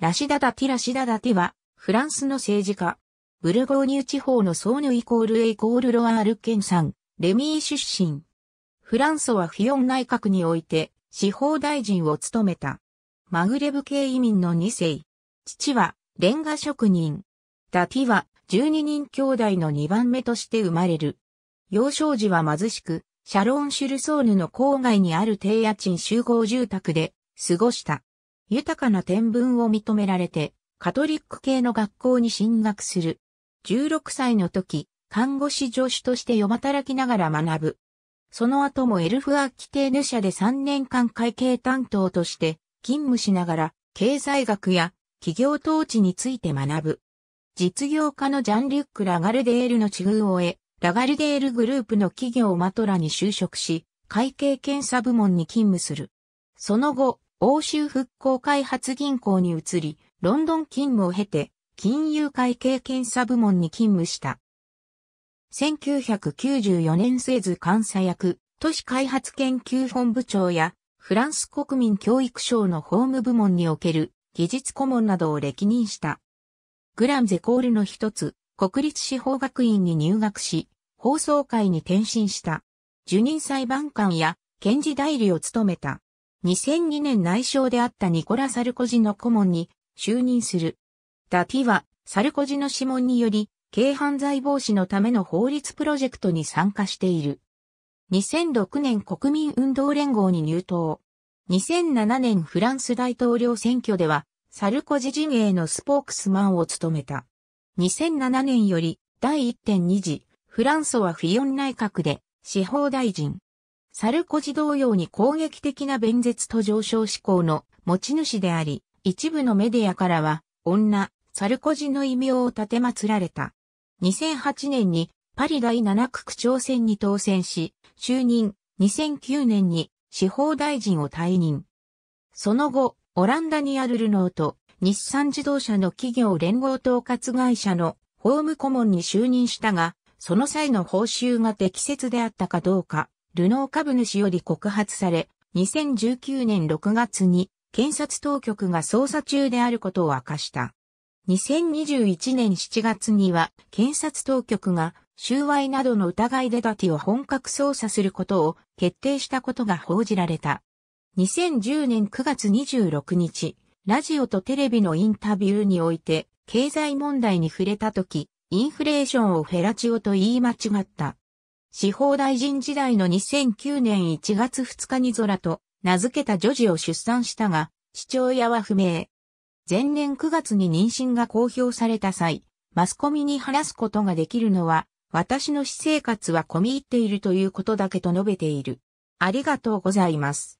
ラシダ・ダティ・ラシダ・ダティは、フランスの政治家。ブルゴーニュ地方のソーヌイコールエイコールロアール県産、レミー出身。フランソはフィオン内閣において、司法大臣を務めた。マグレブ系移民の2世。父は、レンガ職人。ダティは、12人兄弟の2番目として生まれる。幼少時は貧しく、シャロン・シュルソーヌの郊外にある低家賃集合住宅で過ごした。豊かな天文を認められて、カトリック系の学校に進学する。16歳の時、看護師助手として夜働きながら学ぶ。その後もエルフアーキテーヌ社で3年間会計担当として勤務しながら経済学や企業統治について学ぶ。実業家のジャンリュック・ラガルデールの地遇を終え、ラガルデールグループの企業マトラに就職し、会計検査部門に勤務する。その後、欧州復興開発銀行に移り、ロンドン勤務を経て、金融会計検査部門に勤務した。1994年末図監査役、都市開発研究本部長や、フランス国民教育省の法務部門における技術顧問などを歴任した。グランゼコールの一つ、国立司法学院に入学し、法曹会に転身した。受任裁判官や検事代理を務めた。2002年内相であったニコラ・サルコジの顧問に就任する。ダティは、サルコジの諮問により、軽犯罪防止のための法律プロジェクトに参加している。2006年国民運動連合に入党。2007年フランス大統領選挙では、サルコジ陣営のスポークスマンを務めた。2007年より第1.2次、フランソワ・フィヨン内閣で司法大臣。サルコジ同様に攻撃的な弁舌と上昇志向の持ち主であり、一部のメディアからは、女、サルコジの異名を立て祀られた。2008年にパリ第7区区長選に当選し、就任、2009年に司法大臣を退任。その後、オランダにあるルノーと日産自動車の企業連合統括会社の法務顧問に就任したが、その際の報酬が適切であったかどうか、ルノー株主より告発され、2019年6月に検察当局が捜査中であることを明かした。2021年7月には検察当局が収賄などの疑いでテてを本格捜査することを決定したことが報じられた。2010年9月26日、ラジオとテレビのインタビューにおいて経済問題に触れたとき、インフレーションをフェラチオと言い間違った。司法大臣時代の2009年1月2日にゾラと名付けた女児を出産したが、父親は不明。前年9月に妊娠が公表された際、マスコミに話すことができるのは、私の私生活は込み入っているということだけと述べている。ありがとうございます。